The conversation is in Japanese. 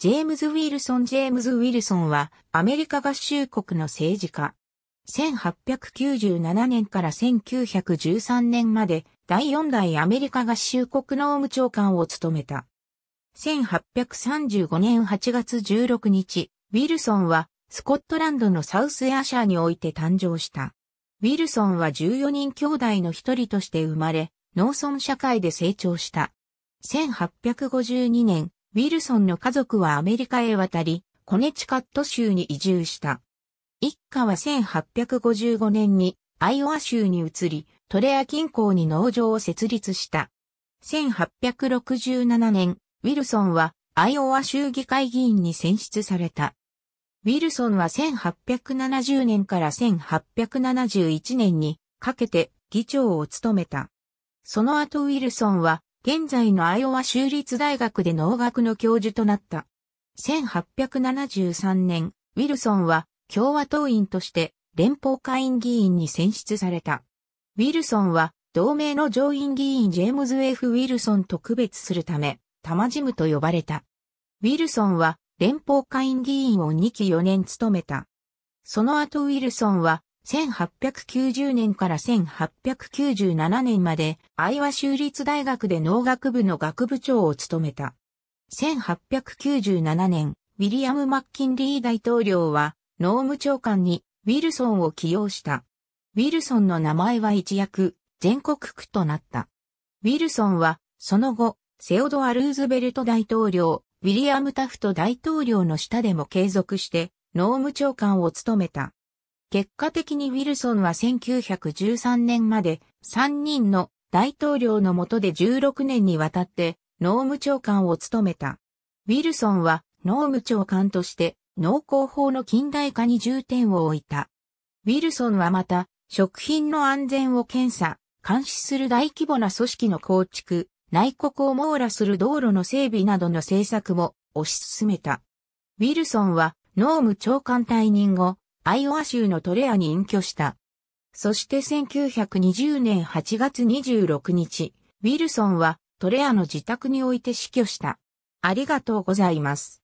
ジェームズ・ウィルソン・ジェームズ・ウィルソンは、アメリカ合衆国の政治家。1897年から1913年まで、第4代アメリカ合衆国農務長官を務めた。1835年8月16日、ウィルソンは、スコットランドのサウスエアシャーにおいて誕生した。ウィルソンは14人兄弟の一人として生まれ、農村社会で成長した。1852年、ウィルソンの家族はアメリカへ渡り、コネチカット州に移住した。一家は1855年にアイオワ州に移り、トレア近郊に農場を設立した。1867年、ウィルソンはアイオワ州議会議員に選出された。ウィルソンは1870年から1871年にかけて議長を務めた。その後ウィルソンは現在のアイオワ州立大学で農学の教授となった。1873年、ウィルソンは共和党員として連邦下院議員に選出された。ウィルソンは同盟の上院議員ジェームズ・ F・ ウィルソンと区別するため、タマジムと呼ばれた。ウィルソンは連邦下院議員を2期4年務めた。その後ウィルソンは1890年から1897年まで、アイワ州立大学で農学部の学部長を務めた。1897年、ウィリアム・マッキンリー大統領は、農務長官にウィルソンを起用した。ウィルソンの名前は一躍、全国区となった。ウィルソンは、その後、セオドア・ルーズベルト大統領、ウィリアム・タフト大統領の下でも継続して、農務長官を務めた。結果的にウィルソンは1913年まで3人の大統領の下で16年にわたって農務長官を務めた。ウィルソンは農務長官として農耕法の近代化に重点を置いた。ウィルソンはまた食品の安全を検査、監視する大規模な組織の構築、内国を網羅する道路の整備などの政策も推し進めた。ウィルソンは農務長官退任後、アイオワ州のトレアに隠居した。そして1920年8月26日、ウィルソンはトレアの自宅において死去した。ありがとうございます。